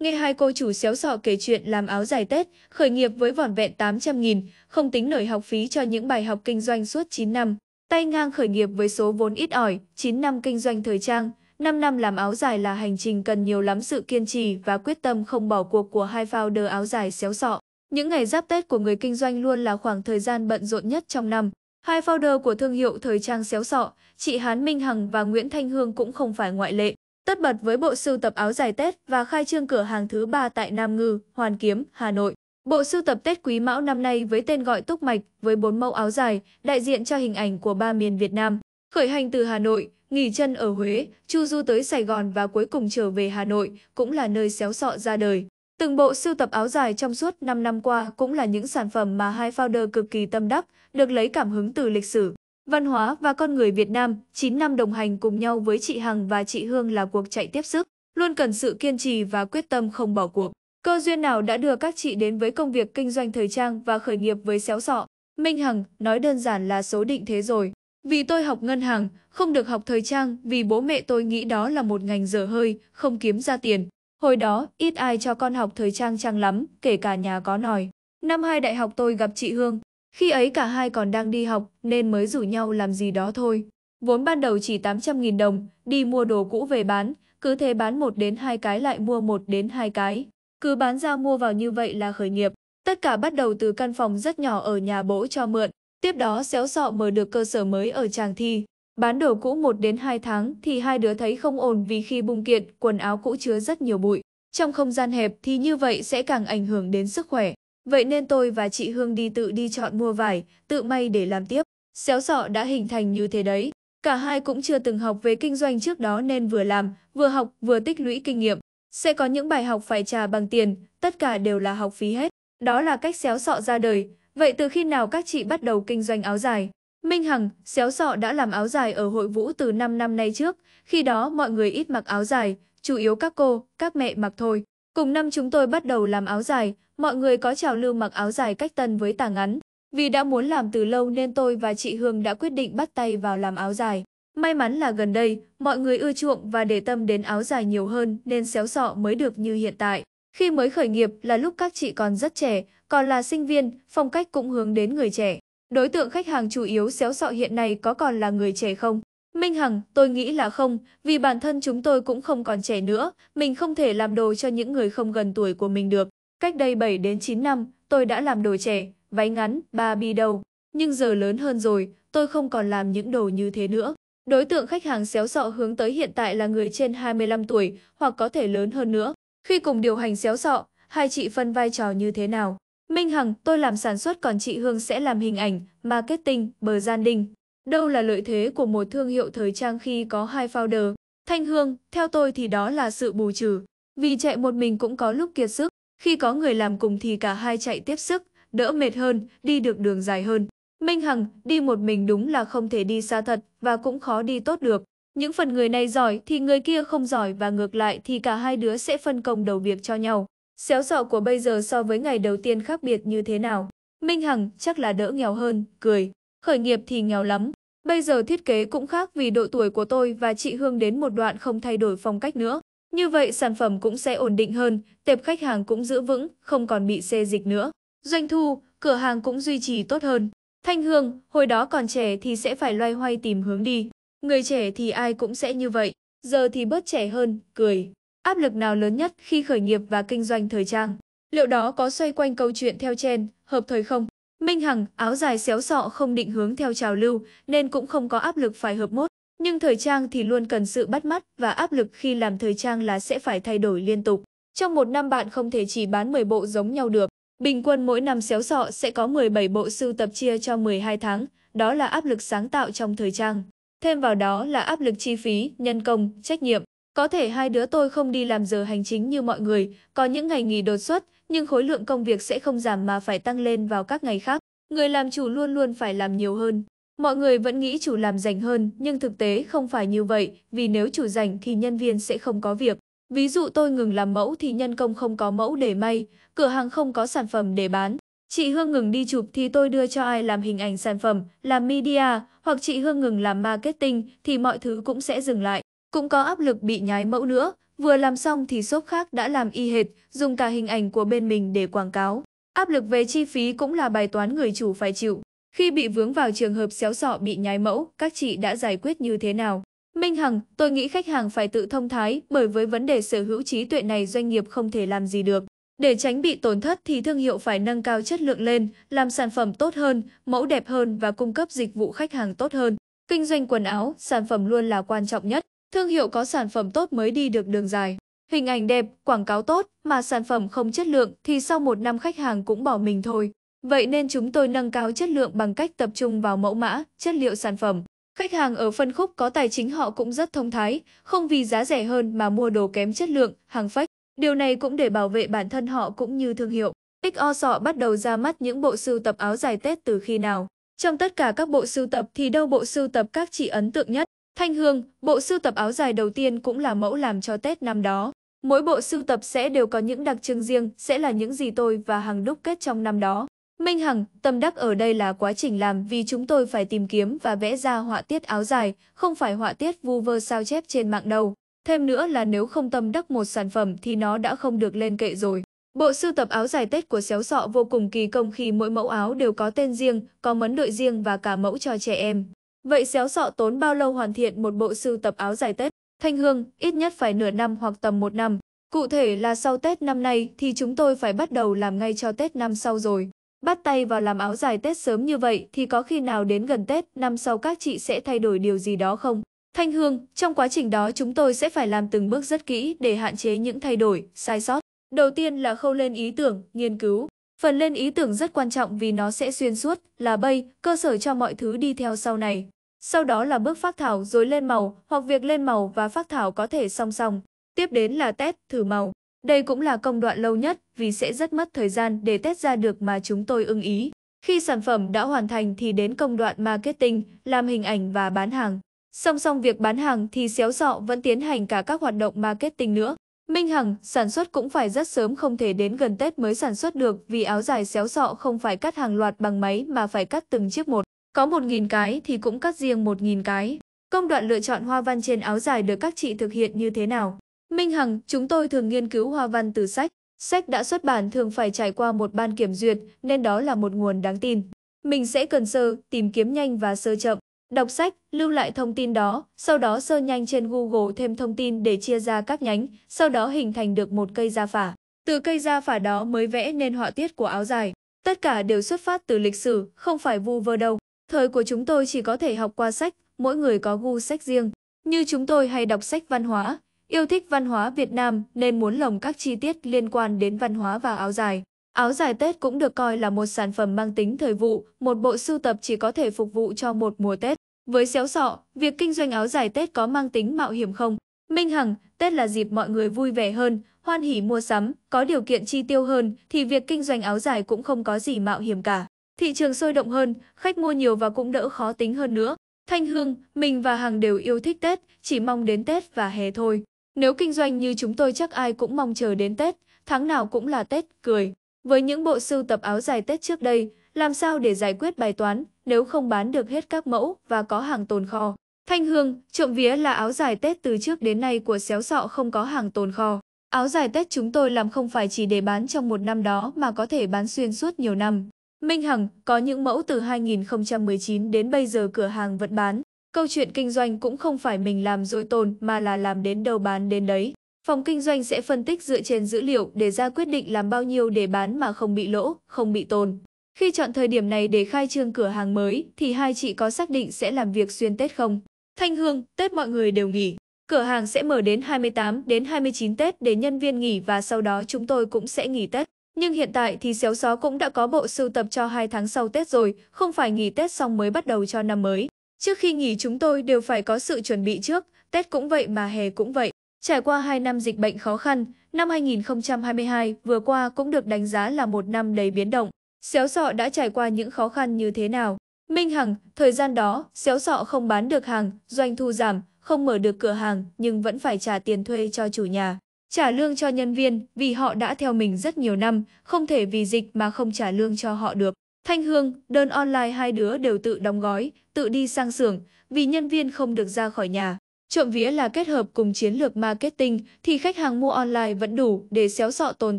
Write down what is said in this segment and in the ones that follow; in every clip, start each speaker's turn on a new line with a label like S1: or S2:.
S1: Nghe hai cô chủ xéo sọ kể chuyện làm áo dài Tết, khởi nghiệp với vỏn vẹn 800 nghìn, không tính nổi học phí cho những bài học kinh doanh suốt 9 năm. Tay ngang khởi nghiệp với số vốn ít ỏi, 9 năm kinh doanh thời trang, 5 năm làm áo dài là hành trình cần nhiều lắm sự kiên trì và quyết tâm không bỏ cuộc của hai founder áo dài xéo sọ. Những ngày giáp Tết của người kinh doanh luôn là khoảng thời gian bận rộn nhất trong năm. Hai founder của thương hiệu thời trang xéo sọ, chị Hán Minh Hằng và Nguyễn Thanh Hương cũng không phải ngoại lệ tất bật với bộ sưu tập áo dài Tết và khai trương cửa hàng thứ ba tại Nam Ngư, Hoàn Kiếm, Hà Nội. Bộ sưu tập Tết Quý Mão năm nay với tên gọi Túc Mạch với bốn mẫu áo dài đại diện cho hình ảnh của ba miền Việt Nam. Khởi hành từ Hà Nội, nghỉ chân ở Huế, chu du tới Sài Gòn và cuối cùng trở về Hà Nội cũng là nơi xéo sọ ra đời. Từng bộ sưu tập áo dài trong suốt 5 năm qua cũng là những sản phẩm mà hai founder cực kỳ tâm đắc, được lấy cảm hứng từ lịch sử, Văn hóa và con người Việt Nam 9 năm đồng hành cùng nhau với chị Hằng và chị Hương là cuộc chạy tiếp sức, luôn cần sự kiên trì và quyết tâm không bỏ cuộc. Cơ duyên nào đã đưa các chị đến với công việc kinh doanh thời trang và khởi nghiệp với xéo sọ? Minh Hằng nói đơn giản là số định thế rồi. Vì tôi học ngân hàng, không được học thời trang vì bố mẹ tôi nghĩ đó là một ngành dở hơi, không kiếm ra tiền. Hồi đó, ít ai cho con học thời trang trang lắm, kể cả nhà có nòi. Năm hai đại học tôi gặp chị Hương, khi ấy cả hai còn đang đi học nên mới rủ nhau làm gì đó thôi. Vốn ban đầu chỉ 800.000 đồng, đi mua đồ cũ về bán, cứ thế bán một đến hai cái lại mua một đến hai cái. Cứ bán ra mua vào như vậy là khởi nghiệp. Tất cả bắt đầu từ căn phòng rất nhỏ ở nhà bố cho mượn, tiếp đó xéo sọ mở được cơ sở mới ở Tràng Thi. Bán đồ cũ 1 đến 2 tháng thì hai đứa thấy không ổn vì khi bung kiện, quần áo cũ chứa rất nhiều bụi. Trong không gian hẹp thì như vậy sẽ càng ảnh hưởng đến sức khỏe. Vậy nên tôi và chị Hương đi tự đi chọn mua vải, tự may để làm tiếp. Xéo sọ đã hình thành như thế đấy. Cả hai cũng chưa từng học về kinh doanh trước đó nên vừa làm, vừa học, vừa tích lũy kinh nghiệm. Sẽ có những bài học phải trả bằng tiền, tất cả đều là học phí hết. Đó là cách xéo sọ ra đời. Vậy từ khi nào các chị bắt đầu kinh doanh áo dài? Minh Hằng, xéo sọ đã làm áo dài ở hội vũ từ 5 năm nay trước, khi đó mọi người ít mặc áo dài, chủ yếu các cô, các mẹ mặc thôi. Cùng năm chúng tôi bắt đầu làm áo dài, mọi người có trào lưu mặc áo dài cách tân với tà ngắn. Vì đã muốn làm từ lâu nên tôi và chị Hương đã quyết định bắt tay vào làm áo dài. May mắn là gần đây, mọi người ưa chuộng và để tâm đến áo dài nhiều hơn nên xéo sọ mới được như hiện tại. Khi mới khởi nghiệp là lúc các chị còn rất trẻ, còn là sinh viên, phong cách cũng hướng đến người trẻ. Đối tượng khách hàng chủ yếu xéo sọ hiện nay có còn là người trẻ không? Minh Hằng, tôi nghĩ là không, vì bản thân chúng tôi cũng không còn trẻ nữa, mình không thể làm đồ cho những người không gần tuổi của mình được. Cách đây 7 đến 9 năm, tôi đã làm đồ trẻ, váy ngắn, ba bi đầu. Nhưng giờ lớn hơn rồi, tôi không còn làm những đồ như thế nữa. Đối tượng khách hàng xéo sọ hướng tới hiện tại là người trên 25 tuổi hoặc có thể lớn hơn nữa. Khi cùng điều hành xéo sọ, hai chị phân vai trò như thế nào? Minh Hằng, tôi làm sản xuất còn chị Hương sẽ làm hình ảnh, marketing, bờ gian đình. Đâu là lợi thế của một thương hiệu thời trang khi có hai founder? Thanh Hương, theo tôi thì đó là sự bù trừ. Vì chạy một mình cũng có lúc kiệt sức, khi có người làm cùng thì cả hai chạy tiếp sức, đỡ mệt hơn, đi được đường dài hơn. Minh Hằng, đi một mình đúng là không thể đi xa thật và cũng khó đi tốt được. Những phần người này giỏi thì người kia không giỏi và ngược lại thì cả hai đứa sẽ phân công đầu việc cho nhau. Xéo sọ của bây giờ so với ngày đầu tiên khác biệt như thế nào? Minh Hằng chắc là đỡ nghèo hơn, cười. Khởi nghiệp thì nghèo lắm, bây giờ thiết kế cũng khác vì độ tuổi của tôi và chị Hương đến một đoạn không thay đổi phong cách nữa. Như vậy sản phẩm cũng sẽ ổn định hơn, tệp khách hàng cũng giữ vững, không còn bị xê dịch nữa. Doanh thu, cửa hàng cũng duy trì tốt hơn. Thanh Hương, hồi đó còn trẻ thì sẽ phải loay hoay tìm hướng đi. Người trẻ thì ai cũng sẽ như vậy, giờ thì bớt trẻ hơn, cười. Áp lực nào lớn nhất khi khởi nghiệp và kinh doanh thời trang? Liệu đó có xoay quanh câu chuyện theo trend, hợp thời không? Minh Hằng, áo dài xéo sọ không định hướng theo trào lưu nên cũng không có áp lực phải hợp mốt. Nhưng thời trang thì luôn cần sự bắt mắt và áp lực khi làm thời trang là sẽ phải thay đổi liên tục. Trong một năm bạn không thể chỉ bán 10 bộ giống nhau được. Bình quân mỗi năm xéo sọ sẽ có 17 bộ sưu tập chia cho 12 tháng, đó là áp lực sáng tạo trong thời trang. Thêm vào đó là áp lực chi phí, nhân công, trách nhiệm. Có thể hai đứa tôi không đi làm giờ hành chính như mọi người, có những ngày nghỉ đột xuất, nhưng khối lượng công việc sẽ không giảm mà phải tăng lên vào các ngày khác. Người làm chủ luôn luôn phải làm nhiều hơn. Mọi người vẫn nghĩ chủ làm rảnh hơn, nhưng thực tế không phải như vậy, vì nếu chủ rảnh thì nhân viên sẽ không có việc. Ví dụ tôi ngừng làm mẫu thì nhân công không có mẫu để may, cửa hàng không có sản phẩm để bán. Chị Hương ngừng đi chụp thì tôi đưa cho ai làm hình ảnh sản phẩm, làm media, hoặc chị Hương ngừng làm marketing thì mọi thứ cũng sẽ dừng lại. Cũng có áp lực bị nhái mẫu nữa, Vừa làm xong thì shop khác đã làm y hệt, dùng cả hình ảnh của bên mình để quảng cáo. Áp lực về chi phí cũng là bài toán người chủ phải chịu. Khi bị vướng vào trường hợp xéo sọ bị nhái mẫu, các chị đã giải quyết như thế nào? Minh Hằng, tôi nghĩ khách hàng phải tự thông thái bởi với vấn đề sở hữu trí tuệ này doanh nghiệp không thể làm gì được. Để tránh bị tổn thất thì thương hiệu phải nâng cao chất lượng lên, làm sản phẩm tốt hơn, mẫu đẹp hơn và cung cấp dịch vụ khách hàng tốt hơn. Kinh doanh quần áo, sản phẩm luôn là quan trọng nhất. Thương hiệu có sản phẩm tốt mới đi được đường dài. Hình ảnh đẹp, quảng cáo tốt mà sản phẩm không chất lượng thì sau một năm khách hàng cũng bỏ mình thôi. Vậy nên chúng tôi nâng cao chất lượng bằng cách tập trung vào mẫu mã, chất liệu sản phẩm. Khách hàng ở phân khúc có tài chính họ cũng rất thông thái, không vì giá rẻ hơn mà mua đồ kém chất lượng, hàng phách. Điều này cũng để bảo vệ bản thân họ cũng như thương hiệu. XO Sọ bắt đầu ra mắt những bộ sưu tập áo dài Tết từ khi nào? Trong tất cả các bộ sưu tập thì đâu bộ sưu tập các chị ấn tượng nhất? Thanh Hương, bộ sưu tập áo dài đầu tiên cũng là mẫu làm cho Tết năm đó. Mỗi bộ sưu tập sẽ đều có những đặc trưng riêng, sẽ là những gì tôi và Hằng đúc kết trong năm đó. Minh Hằng, tâm đắc ở đây là quá trình làm vì chúng tôi phải tìm kiếm và vẽ ra họa tiết áo dài, không phải họa tiết vu vơ sao chép trên mạng đâu. Thêm nữa là nếu không tâm đắc một sản phẩm thì nó đã không được lên kệ rồi. Bộ sưu tập áo dài Tết của Xéo Sọ vô cùng kỳ công khi mỗi mẫu áo đều có tên riêng, có mấn đội riêng và cả mẫu cho trẻ em. Vậy xéo sọ tốn bao lâu hoàn thiện một bộ sưu tập áo dài Tết? Thanh Hương, ít nhất phải nửa năm hoặc tầm một năm. Cụ thể là sau Tết năm nay thì chúng tôi phải bắt đầu làm ngay cho Tết năm sau rồi. Bắt tay vào làm áo dài Tết sớm như vậy thì có khi nào đến gần Tết năm sau các chị sẽ thay đổi điều gì đó không? Thanh Hương, trong quá trình đó chúng tôi sẽ phải làm từng bước rất kỹ để hạn chế những thay đổi, sai sót. Đầu tiên là khâu lên ý tưởng, nghiên cứu. Phần lên ý tưởng rất quan trọng vì nó sẽ xuyên suốt, là bay, cơ sở cho mọi thứ đi theo sau này. Sau đó là bước phác thảo rồi lên màu, hoặc việc lên màu và phác thảo có thể song song. Tiếp đến là test, thử màu. Đây cũng là công đoạn lâu nhất vì sẽ rất mất thời gian để test ra được mà chúng tôi ưng ý. Khi sản phẩm đã hoàn thành thì đến công đoạn marketing, làm hình ảnh và bán hàng. Song song việc bán hàng thì xéo sọ vẫn tiến hành cả các hoạt động marketing nữa. Minh Hằng, sản xuất cũng phải rất sớm không thể đến gần Tết mới sản xuất được vì áo dài xéo sọ không phải cắt hàng loạt bằng máy mà phải cắt từng chiếc một. Có 1.000 cái thì cũng cắt riêng 1.000 cái. Công đoạn lựa chọn hoa văn trên áo dài được các chị thực hiện như thế nào? Minh Hằng, chúng tôi thường nghiên cứu hoa văn từ sách. Sách đã xuất bản thường phải trải qua một ban kiểm duyệt, nên đó là một nguồn đáng tin. Mình sẽ cần sơ, tìm kiếm nhanh và sơ chậm. Đọc sách, lưu lại thông tin đó, sau đó sơ nhanh trên Google thêm thông tin để chia ra các nhánh, sau đó hình thành được một cây gia phả. Từ cây gia phả đó mới vẽ nên họa tiết của áo dài. Tất cả đều xuất phát từ lịch sử, không phải vu vơ đâu. Thời của chúng tôi chỉ có thể học qua sách, mỗi người có gu sách riêng. Như chúng tôi hay đọc sách văn hóa, yêu thích văn hóa Việt Nam nên muốn lồng các chi tiết liên quan đến văn hóa và áo dài. Áo dài Tết cũng được coi là một sản phẩm mang tính thời vụ, một bộ sưu tập chỉ có thể phục vụ cho một mùa Tết. Với xéo sọ, việc kinh doanh áo dài Tết có mang tính mạo hiểm không? Minh Hằng, Tết là dịp mọi người vui vẻ hơn, hoan hỉ mua sắm, có điều kiện chi tiêu hơn thì việc kinh doanh áo dài cũng không có gì mạo hiểm cả. Thị trường sôi động hơn, khách mua nhiều và cũng đỡ khó tính hơn nữa. Thanh Hương, mình và hàng đều yêu thích Tết, chỉ mong đến Tết và hè thôi. Nếu kinh doanh như chúng tôi chắc ai cũng mong chờ đến Tết, tháng nào cũng là Tết, cười. Với những bộ sưu tập áo dài Tết trước đây, làm sao để giải quyết bài toán nếu không bán được hết các mẫu và có hàng tồn kho. Thanh Hương, trộm vía là áo dài Tết từ trước đến nay của xéo sọ không có hàng tồn kho. Áo dài Tết chúng tôi làm không phải chỉ để bán trong một năm đó mà có thể bán xuyên suốt nhiều năm. Minh Hằng có những mẫu từ 2019 đến bây giờ cửa hàng vẫn bán. Câu chuyện kinh doanh cũng không phải mình làm dỗi tồn mà là làm đến đâu bán đến đấy. Phòng kinh doanh sẽ phân tích dựa trên dữ liệu để ra quyết định làm bao nhiêu để bán mà không bị lỗ, không bị tồn. Khi chọn thời điểm này để khai trương cửa hàng mới thì hai chị có xác định sẽ làm việc xuyên Tết không? Thanh Hương, Tết mọi người đều nghỉ. Cửa hàng sẽ mở đến 28 đến 29 Tết để nhân viên nghỉ và sau đó chúng tôi cũng sẽ nghỉ Tết. Nhưng hiện tại thì xéo gió cũng đã có bộ sưu tập cho 2 tháng sau Tết rồi, không phải nghỉ Tết xong mới bắt đầu cho năm mới. Trước khi nghỉ chúng tôi đều phải có sự chuẩn bị trước, Tết cũng vậy mà hè cũng vậy. Trải qua 2 năm dịch bệnh khó khăn, năm 2022 vừa qua cũng được đánh giá là một năm đầy biến động. Xéo sọ đã trải qua những khó khăn như thế nào? Minh Hằng, thời gian đó, xéo sọ không bán được hàng, doanh thu giảm, không mở được cửa hàng nhưng vẫn phải trả tiền thuê cho chủ nhà. Trả lương cho nhân viên vì họ đã theo mình rất nhiều năm, không thể vì dịch mà không trả lương cho họ được. Thanh Hương, đơn online hai đứa đều tự đóng gói, tự đi sang xưởng vì nhân viên không được ra khỏi nhà. Trộm vía là kết hợp cùng chiến lược marketing thì khách hàng mua online vẫn đủ để xéo sọ tồn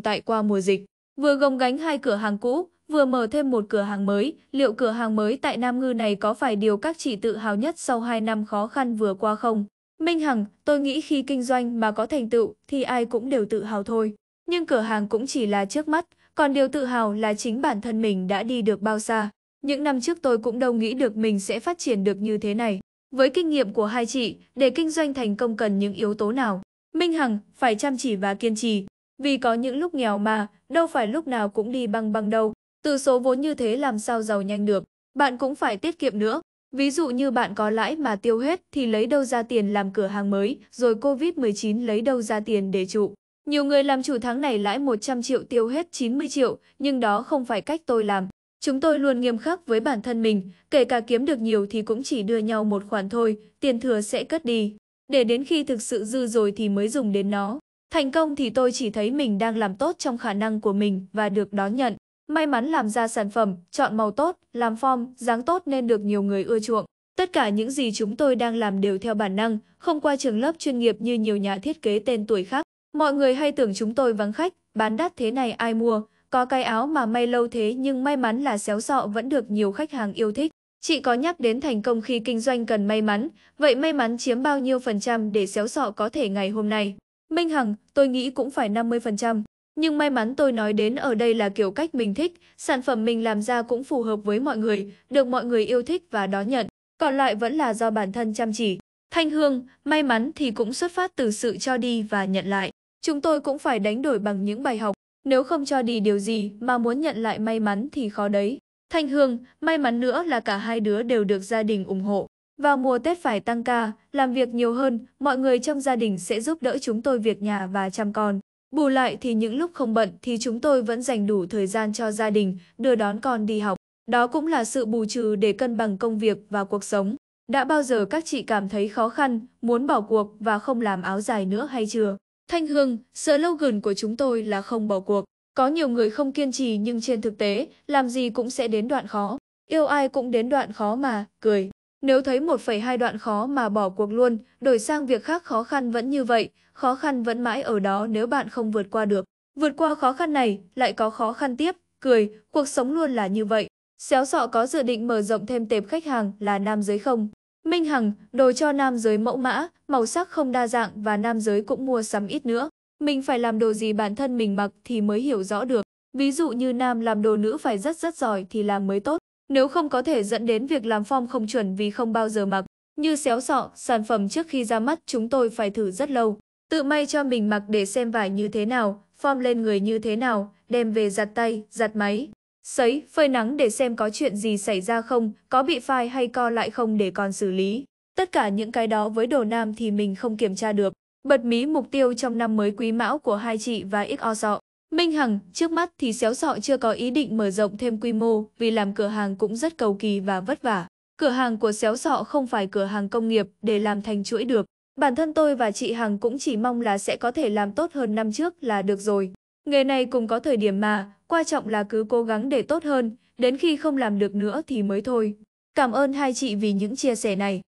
S1: tại qua mùa dịch. Vừa gồng gánh hai cửa hàng cũ, vừa mở thêm một cửa hàng mới, liệu cửa hàng mới tại Nam Ngư này có phải điều các chị tự hào nhất sau 2 năm khó khăn vừa qua không? Minh Hằng, tôi nghĩ khi kinh doanh mà có thành tựu thì ai cũng đều tự hào thôi. Nhưng cửa hàng cũng chỉ là trước mắt, còn điều tự hào là chính bản thân mình đã đi được bao xa. Những năm trước tôi cũng đâu nghĩ được mình sẽ phát triển được như thế này. Với kinh nghiệm của hai chị, để kinh doanh thành công cần những yếu tố nào? Minh Hằng, phải chăm chỉ và kiên trì. Vì có những lúc nghèo mà, đâu phải lúc nào cũng đi băng băng đâu. Từ số vốn như thế làm sao giàu nhanh được. Bạn cũng phải tiết kiệm nữa. Ví dụ như bạn có lãi mà tiêu hết thì lấy đâu ra tiền làm cửa hàng mới, rồi Covid-19 lấy đâu ra tiền để trụ. Nhiều người làm chủ tháng này lãi 100 triệu tiêu hết 90 triệu, nhưng đó không phải cách tôi làm. Chúng tôi luôn nghiêm khắc với bản thân mình, kể cả kiếm được nhiều thì cũng chỉ đưa nhau một khoản thôi, tiền thừa sẽ cất đi. Để đến khi thực sự dư rồi thì mới dùng đến nó. Thành công thì tôi chỉ thấy mình đang làm tốt trong khả năng của mình và được đón nhận. May mắn làm ra sản phẩm, chọn màu tốt, làm form, dáng tốt nên được nhiều người ưa chuộng. Tất cả những gì chúng tôi đang làm đều theo bản năng, không qua trường lớp chuyên nghiệp như nhiều nhà thiết kế tên tuổi khác. Mọi người hay tưởng chúng tôi vắng khách, bán đắt thế này ai mua, có cái áo mà may lâu thế nhưng may mắn là xéo sọ vẫn được nhiều khách hàng yêu thích. Chị có nhắc đến thành công khi kinh doanh cần may mắn, vậy may mắn chiếm bao nhiêu phần trăm để xéo sọ có thể ngày hôm nay? Minh Hằng, tôi nghĩ cũng phải 50%. Nhưng may mắn tôi nói đến ở đây là kiểu cách mình thích, sản phẩm mình làm ra cũng phù hợp với mọi người, được mọi người yêu thích và đón nhận. Còn lại vẫn là do bản thân chăm chỉ. Thanh hương, may mắn thì cũng xuất phát từ sự cho đi và nhận lại. Chúng tôi cũng phải đánh đổi bằng những bài học. Nếu không cho đi điều gì mà muốn nhận lại may mắn thì khó đấy. Thanh Hương, may mắn nữa là cả hai đứa đều được gia đình ủng hộ. Vào mùa Tết phải tăng ca, làm việc nhiều hơn, mọi người trong gia đình sẽ giúp đỡ chúng tôi việc nhà và chăm con. Bù lại thì những lúc không bận thì chúng tôi vẫn dành đủ thời gian cho gia đình, đưa đón con đi học. Đó cũng là sự bù trừ để cân bằng công việc và cuộc sống. Đã bao giờ các chị cảm thấy khó khăn, muốn bỏ cuộc và không làm áo dài nữa hay chưa? Thanh Hương, sợ lâu gần của chúng tôi là không bỏ cuộc. Có nhiều người không kiên trì nhưng trên thực tế, làm gì cũng sẽ đến đoạn khó. Yêu ai cũng đến đoạn khó mà, cười. Nếu thấy 1,2 đoạn khó mà bỏ cuộc luôn, đổi sang việc khác khó khăn vẫn như vậy, khó khăn vẫn mãi ở đó nếu bạn không vượt qua được. Vượt qua khó khăn này, lại có khó khăn tiếp, cười, cuộc sống luôn là như vậy. Xéo sọ có dự định mở rộng thêm tệp khách hàng là nam giới không? Minh Hằng, đồ cho nam giới mẫu mã, màu sắc không đa dạng và nam giới cũng mua sắm ít nữa. Mình phải làm đồ gì bản thân mình mặc thì mới hiểu rõ được. Ví dụ như nam làm đồ nữ phải rất rất giỏi thì làm mới tốt nếu không có thể dẫn đến việc làm form không chuẩn vì không bao giờ mặc. Như xéo sọ, sản phẩm trước khi ra mắt chúng tôi phải thử rất lâu. Tự may cho mình mặc để xem vải như thế nào, form lên người như thế nào, đem về giặt tay, giặt máy. Sấy, phơi nắng để xem có chuyện gì xảy ra không, có bị phai hay co lại không để còn xử lý. Tất cả những cái đó với đồ nam thì mình không kiểm tra được. Bật mí mục tiêu trong năm mới quý mão của hai chị và XO sọ. Minh Hằng, trước mắt thì xéo sọ chưa có ý định mở rộng thêm quy mô vì làm cửa hàng cũng rất cầu kỳ và vất vả. Cửa hàng của xéo sọ không phải cửa hàng công nghiệp để làm thành chuỗi được. Bản thân tôi và chị Hằng cũng chỉ mong là sẽ có thể làm tốt hơn năm trước là được rồi. Nghề này cũng có thời điểm mà, quan trọng là cứ cố gắng để tốt hơn, đến khi không làm được nữa thì mới thôi. Cảm ơn hai chị vì những chia sẻ này.